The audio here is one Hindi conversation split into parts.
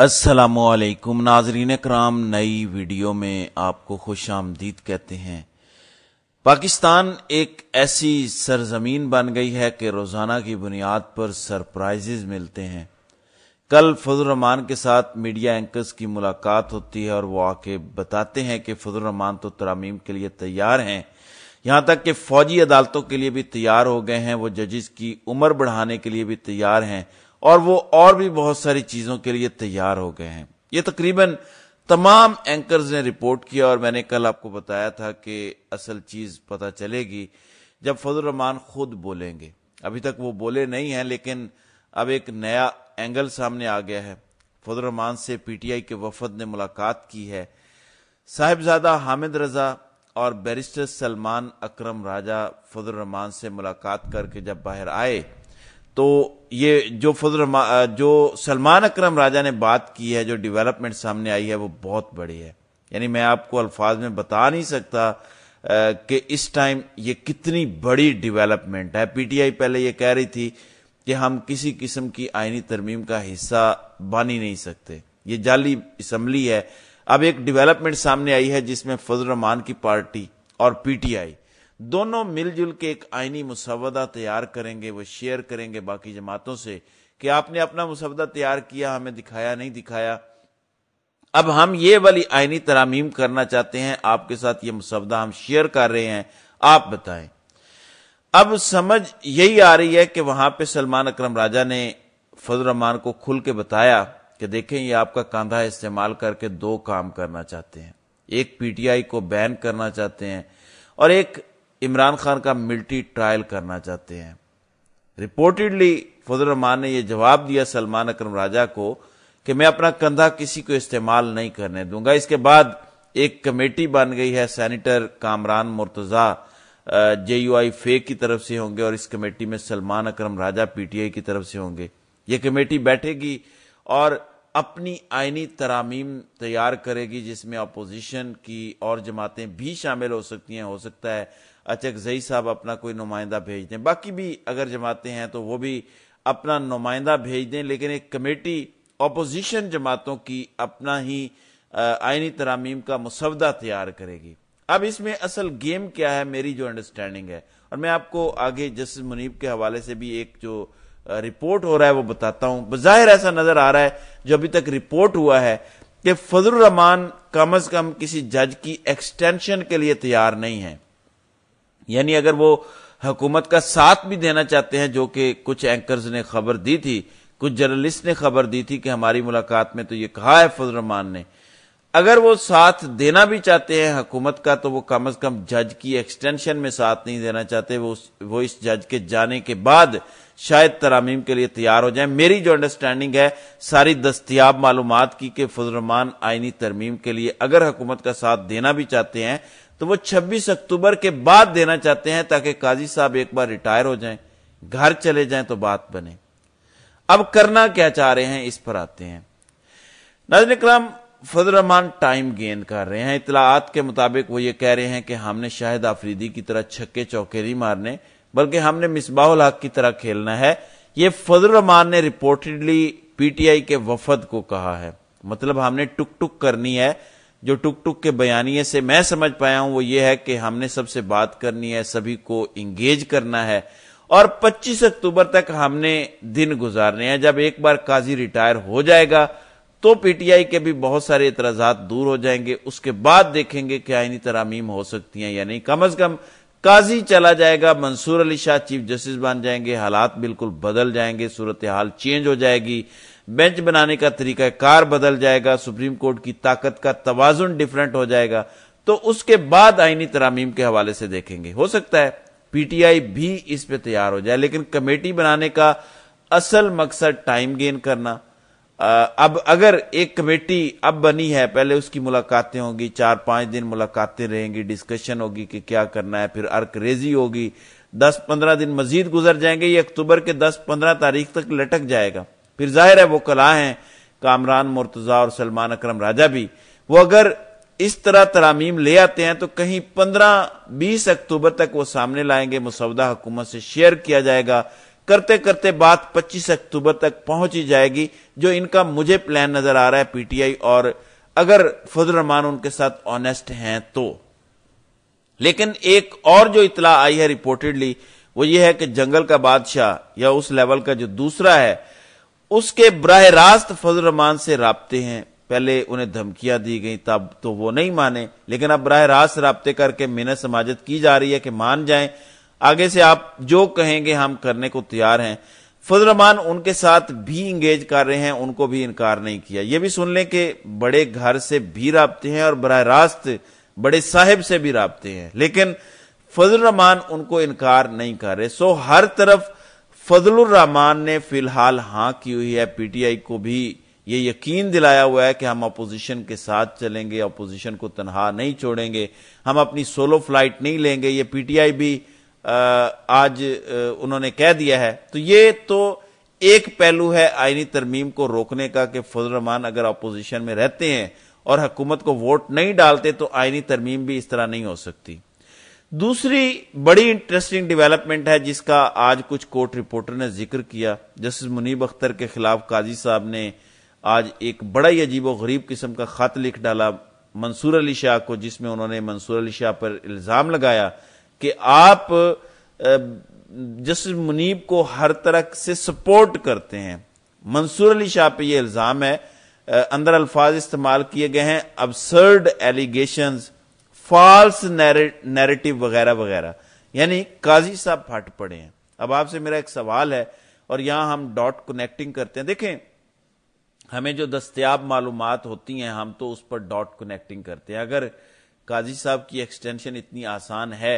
असलकुम नाजरीन कराम नई वीडियो में आपको खुश आमदीद कहते हैं पाकिस्तान एक ऐसी सरजमीन बन गई है कि रोज़ाना की बुनियाद पर सरप्राइजेज मिलते हैं कल फजलरहमान के साथ मीडिया एंकर्स की मुलाकात होती है और वो आके बताते हैं कि फजलरहमान तो तरामीम के लिए तैयार हैं यहां तक कि फौजी अदालतों के लिए भी तैयार हो गए हैं वो जजिस की उम्र बढ़ाने के लिए भी तैयार हैं और वो और भी बहुत सारी चीजों के लिए तैयार हो गए हैं ये तकरीबन तमाम एंकर्स ने रिपोर्ट किया और मैंने कल आपको बताया था कि असल चीज पता चलेगी जब फजल रहमान खुद बोलेंगे अभी तक वो बोले नहीं हैं लेकिन अब एक नया एंगल सामने आ गया है फजल रहमान से पीटीआई के वफद ने मुलाकात की है साहिबजादा हामिद रजा और बैरिस्टर सलमान अकरम राजा फजल रहमान से मुलाकात करके जब बाहर आए तो ये जो फजल जो सलमान अक्रम राजा ने बात की है जो डेवलपमेंट सामने आई है वो बहुत बड़ी है यानी मैं आपको अल्फाज में बता नहीं सकता कि इस टाइम ये कितनी बड़ी डेवलपमेंट है पीटीआई पहले ये कह रही थी कि हम किसी किस्म की आईनी तरमीम का हिस्सा बन ही नहीं सकते ये जाली इसम्बली है अब एक डेवलपमेंट सामने आई है जिसमें फजल रहमान की पार्टी और पीटीआई दोनों मिलजुल के एक आईनी मुसवदा तैयार करेंगे वो शेयर करेंगे बाकी जमातों से कि आपने अपना मुसवदा तैयार किया हमें दिखाया नहीं दिखाया अब हम ये वाली आईनी तरामीम करना चाहते हैं आपके साथ ये मुसवदा हम शेयर कर रहे हैं आप बताएं अब समझ यही आ रही है कि वहां पे सलमान अकरम राजा ने फजल रहमान को खुल के बताया कि देखें ये आपका कांधा इस्तेमाल करके दो काम करना चाहते हैं एक पीटीआई को बैन करना चाहते हैं और एक इमरान खान का मिल्ट्री ट्रायल करना चाहते हैं रिपोर्टेडली फजल रहमान ने यह जवाब दिया सलमान अक्रम राजा को कि मैं अपना कंधा किसी को इस्तेमाल नहीं करने दूंगा इसके बाद एक कमेटी बन गई है senator Kamran Murtaza J U I F की तरफ से होंगे और इस कमेटी में सलमान अक्रम राजा पीटीआई की तरफ से होंगे ये कमेटी बैठेगी और अपनी आइनी तरामीम तैयार करेगी जिसमें अपोजिशन की और जमातें भी शामिल हो सकती हैं हो सकता है अचक जई साहब अपना कोई नुमाइंदा भेज दें बाकी भी अगर जमातें हैं तो वो भी अपना नुमाइंदा भेज दें लेकिन एक कमेटी अपोजिशन जमातों की अपना ही आइनी तरामीम का मुसवदा तैयार करेगी अब इसमें असल गेम क्या है मेरी जो अंडरस्टैंडिंग है और मैं आपको आगे जस्टिस मुनीब के हवाले से भी एक जो रिपोर्ट हो रहा है वो बताता हूं बज़ाहिर ऐसा नजर आ रहा है जो अभी तक रिपोर्ट हुआ है कि फजल रहमान कम अज कम किसी जज की एक्सटेंशन के लिए तैयार नहीं है यानी अगर वो हुकूमत का साथ भी देना चाहते हैं जो कि कुछ एंकर्स ने खबर दी थी कुछ जर्नलिस्ट ने खबर दी थी कि हमारी मुलाकात में तो ये कहा है फजल रहमान ने अगर वो साथ देना भी चाहते हैं हुकूमत का तो वो कम अज कम जज की एक्सटेंशन में साथ नहीं देना चाहते वो वो इस जज के जाने के बाद शायद तरामीम के लिए तैयार हो जाए मेरी जो अंडरस्टैंडिंग है सारी दस्तियाब मालूम की कि फजलरमान आइनी तरमीम के लिए अगर हुकूमत का साथ देना भी चाहते हैं तो वो छब्बीस अक्टूबर के बाद देना चाहते हैं ताकि काजी साहब एक बार रिटायर हो जाए घर चले जाए तो बात बने अब करना क्या चाह रहे हैं इस पर आते हैं नजर कराम फजलरहमान टाइम गेन कर रहे हैं इतलात के मुताबिक वो ये कह रहे हैं कि हमने शाहिद आफरीदी की तरह छक्के चौके नहीं मारने बल्कि हमने मिसबाउल हक की तरह खेलना है ये फजल रहमान ने रिपोर्टेडली पीटीआई के वफद को कहा है मतलब हमने टुक टुक करनी है जो टुक टुक के बयानिए से मैं समझ पाया हूं वो ये है कि हमने सबसे बात करनी है सभी को इंगेज करना है और 25 अक्टूबर तक हमने दिन गुजारने हैं जब एक बार काजी रिटायर हो जाएगा तो पीटीआई के भी बहुत सारे इतराजात दूर हो जाएंगे उसके बाद देखेंगे क्या आईनी तरामीम हो सकती हैं या नहीं कम अज कम काजी चला जाएगा मंसूर अली शाह चीफ जस्टिस बन जाएंगे हालात बिल्कुल बदल जाएंगे सूरत हाल चेंज हो जाएगी बेंच बनाने का तरीका कार बदल जाएगा सुप्रीम कोर्ट की ताकत का तोजुन डिफरेंट हो जाएगा तो उसके बाद आईनी तरामीम के हवाले से देखेंगे हो सकता है पीटीआई भी इस पर तैयार हो जाए लेकिन कमेटी बनाने का असल मकसद टाइम गेन करना अब अगर एक कमेटी अब बनी है पहले उसकी मुलाकातें होंगी चार पांच दिन मुलाकातें रहेंगी डिस्कशन होगी कि क्या करना है फिर अर्क रेजी होगी दस पंद्रह दिन मजीद गुजर जाएंगे ये अक्टूबर के दस पंद्रह तारीख तक लटक जाएगा फिर जाहिर है वो कला है कामरान मुर्तजा और सलमान अक्रम राजा भी वो अगर इस तरह तरामीम ले आते हैं तो कहीं पंद्रह बीस अक्टूबर तक वो सामने लाएंगे मुसौदा हुकूमत से शेयर किया जाएगा करते करते बात 25 अक्टूबर तक पहुंच ही जाएगी जो इनका मुझे प्लान नजर आ रहा है पीटीआई और अगर फजल रहमान उनके साथ ऑनेस्ट हैं तो लेकिन एक और जो इतला आई है रिपोर्टेडली वो ये है कि जंगल का बादशाह या उस लेवल का जो दूसरा है उसके बरह रास्त फजल रहमान से रबते हैं पहले उन्हें धमकियां दी गई तब तो वो नहीं माने लेकिन अब बरह रास्त रबते करके मिनत समाजत की जा रही है कि मान जाए आगे से आप जो कहेंगे हम करने को तैयार हैं फजल रहमान उनके साथ भी इंगेज कर रहे हैं उनको भी इनकार नहीं किया ये भी सुन लें कि बड़े घर से भी रबते हैं और बरह रास्त बड़े साहेब से भी रबते हैं लेकिन फजल रहमान उनको इनकार नहीं कर रहे सो हर तरफ रहमान ने फिलहाल हां की हुई है पीटीआई को भी ये यकीन दिलाया हुआ है कि हम अपोजिशन के साथ चलेंगे अपोजिशन को तनहा नहीं छोड़ेंगे हम अपनी सोलो फ्लाइट नहीं लेंगे ये पीटीआई भी आज उन्होंने कह दिया है तो ये तो एक पहलू है आइनी तरमीम को रोकने का कि फजलरहमान अगर अपोजिशन में रहते हैं और हकूमत को वोट नहीं डालते तो आइनी तरमीम भी इस तरह नहीं हो सकती दूसरी बड़ी इंटरेस्टिंग डेवलपमेंट है जिसका आज कुछ कोर्ट रिपोर्टर ने जिक्र किया जस्टिस मुनीब अख्तर के खिलाफ काजी साहब ने आज एक बड़ा ही अजीब व गरीब किस्म का खत लिख डाला मंसूर अली शाह को जिसमें उन्होंने मंसूर अली शाह पर इल्ज़ाम लगाया कि आप जिस मुनीब को हर तरह से सपोर्ट करते हैं मंसूर अली शाह पे यह इल्ज़ाम है अंदर अल्फाज इस्तेमाल किए गए हैं अबसर्ड एलिगेशन फॉल्स नैरेटिव वगैरह वगैरह यानी काजी साहब फट पड़े हैं अब आपसे मेरा एक सवाल है और यहां हम डॉट कनेक्टिंग करते हैं देखें हमें जो दस्तियाब मालूम होती हैं हम तो उस पर डॉट कनेक्टिंग करते हैं अगर काजी साहब की एक्सटेंशन इतनी आसान है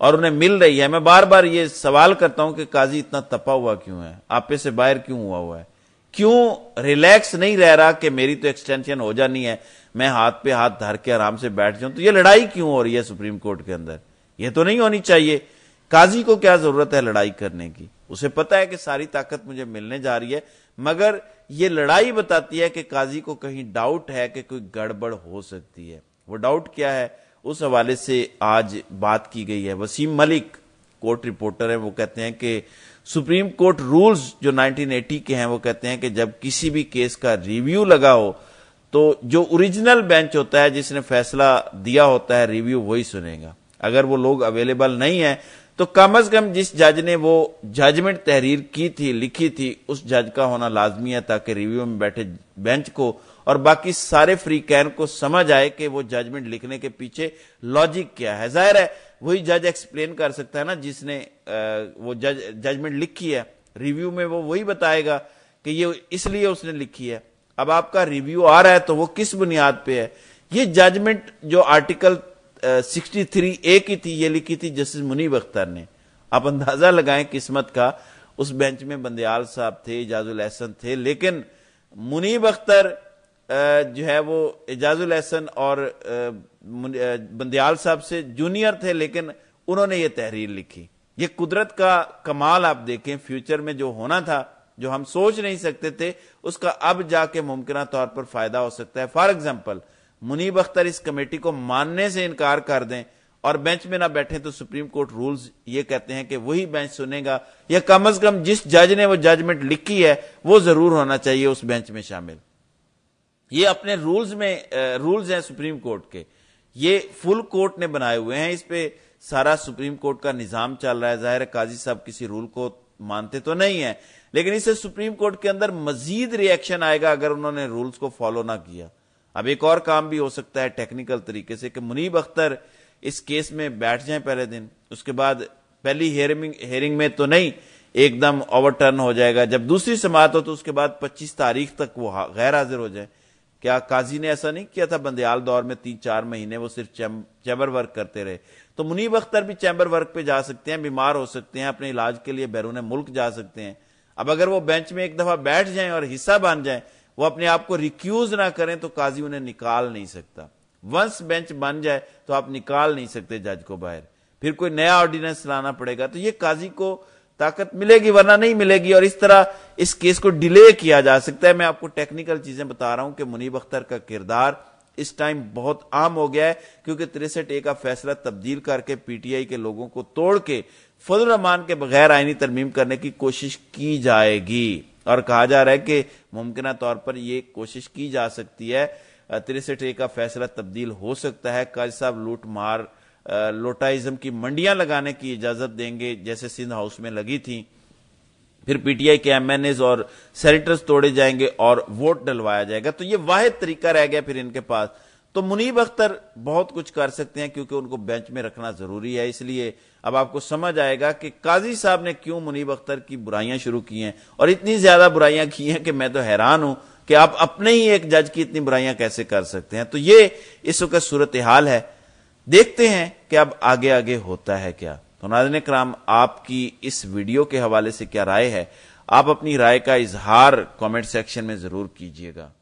और उन्हें मिल रही है मैं बार बार ये सवाल करता हूं कि काजी इतना तपा हुआ क्यों है आपे से बाहर क्यों हुआ हुआ है क्यों रिलैक्स नहीं रह रहा कि मेरी तो एक्सटेंशन हो जानी है मैं हाथ पे हाथ धर के आराम से बैठ जाऊं तो ये लड़ाई क्यों हो रही है सुप्रीम कोर्ट के अंदर ये तो नहीं होनी चाहिए काजी को क्या जरूरत है लड़ाई करने की उसे पता है कि सारी ताकत मुझे मिलने जा रही है मगर ये लड़ाई बताती है कि काजी को कहीं डाउट है कि कोई गड़बड़ हो सकती है वो डाउट क्या है उस हवाले से आज बात की गई है वसीम मलिक कोर्ट रिपोर्टर है वो कहते हैं कि सुप्रीम कोर्ट रूल्स जो 1980 के हैं वो कहते हैं कि जब किसी भी केस का रिव्यू लगा हो तो जो ओरिजिनल बेंच होता है जिसने फैसला दिया होता है रिव्यू वही सुनेगा अगर वो लोग अवेलेबल नहीं है तो कम अज कम जिस जज ने वो जजमेंट तहरीर की थी लिखी थी उस जज का होना लाजमी है ताकि रिव्यू में बैठे बेंच को और बाकी सारे फ्री कैन को समझ आए कि वो जजमेंट लिखने के पीछे लॉजिक क्या है जाहिर है वही जज एक्सप्लेन कर सकता है ना जिसने वो जज जजमेंट लिखी है रिव्यू में वो वही बताएगा कि ये इसलिए उसने लिखी है अब आपका रिव्यू आ रहा है तो वो किस बुनियाद पे है ये जजमेंट जो आर्टिकल सिक्सटी थ्री ए की थी ये लिखी थी जस्टिस मुनीब अख्तर ने आप अंदाजा लगाएं किस्मत का उस बेंच में बंदयाल साहब थे एजाजुल एहसन थे लेकिन मुनीब अख्तर जो है वो एजाजुल एहसन और बंदयाल साहब से जूनियर थे लेकिन उन्होंने ये तहरीर लिखी ये कुदरत का कमाल आप देखें फ्यूचर में जो होना था जो हम सोच नहीं सकते थे उसका अब जाके मुमकिन तौर पर फायदा हो सकता है फॉर एग्जाम्पल मुनीब अख्तर इस कमेटी को मानने से इनकार कर दें और बेंच में ना बैठे तो सुप्रीम कोर्ट रूल्स ये कहते हैं कि वही बेंच सुनेगा या कम अज कम जिस जज ने वो जजमेंट लिखी है वो जरूर होना चाहिए उस बेंच में शामिल ये अपने रूल्स में रूल्स हैं सुप्रीम कोर्ट के ये फुल कोर्ट ने बनाए हुए हैं इस पे सारा सुप्रीम कोर्ट का निजाम चल रहा है जाहिर काजी साहब किसी रूल को मानते तो नहीं है लेकिन इससे सुप्रीम कोर्ट के अंदर मजीद रिएक्शन आएगा अगर उन्होंने रूल्स को फॉलो ना किया अब एक और काम भी हो सकता है टेक्निकल तरीके से कि मुनीब अख्तर इस केस में बैठ जाए पहले दिन उसके बाद पहली हेयरिंग हेरिंग में तो नहीं एकदम ओवरटर्न हो जाएगा जब दूसरी समात हो तो उसके बाद 25 तारीख तक वो गैर हाजिर हो जाए क्या काजी ने ऐसा नहीं किया था बंदयाल दौर में तीन चार महीने वो सिर्फ चैम्बर वर्क करते रहे तो मुनीब अख्तर भी चैम्बर वर्क पे जा सकते हैं बीमार हो सकते हैं अपने इलाज के लिए बैरून मुल्क जा सकते हैं अब अगर वो बेंच में एक दफा बैठ जाए और हिस्सा बन जाए वो अपने आप को रिक्यूज ना करें तो काजी उन्हें निकाल नहीं सकता वंस बेंच बन जाए तो आप निकाल नहीं सकते जज को बाहर फिर कोई नया ऑर्डिनेंस लाना पड़ेगा तो ये काजी को ताकत मिलेगी वरना नहीं मिलेगी और इस तरह इस केस को डिले किया जा सकता है मैं आपको टेक्निकल चीजें बता रहा हूं कि मुनीब अख्तर का किरदार इस टाइम बहुत आम हो गया है क्योंकि तिरसठ ए का फैसला तब्दील करके पीटीआई के लोगों को तोड़ के फजल रहमान के बगैर आईनी तरमीम करने की कोशिश की जाएगी और कहा जा रहा है कि मुमकिन तौर पर यह कोशिश की जा सकती है तिरसठ ए का फैसला तब्दील हो सकता है काज साहब लूट मार लोटाइज्म की मंडियां लगाने की इजाजत देंगे जैसे सिंध हाउस में लगी थी फिर पीटीआई के एज और सेनेटर्स तोड़े जाएंगे और वोट डलवाया जाएगा तो ये वाहिद तरीका रह गया फिर इनके पास तो मुनीब अख्तर बहुत कुछ कर सकते हैं क्योंकि उनको बेंच में रखना जरूरी है इसलिए अब आपको समझ आएगा कि काजी साहब ने क्यों मुनीब अख्तर की बुराइयां शुरू की हैं और इतनी ज्यादा बुराइयां की हैं कि मैं तो हैरान हूं कि आप अपने ही एक जज की इतनी बुराइयां कैसे कर सकते हैं तो ये इस वक्त सूरत हाल है देखते हैं कि अब आगे आगे होता है क्या तो नाजन कराम आपकी इस वीडियो के हवाले से क्या राय है आप अपनी राय का इजहार कमेंट सेक्शन में जरूर कीजिएगा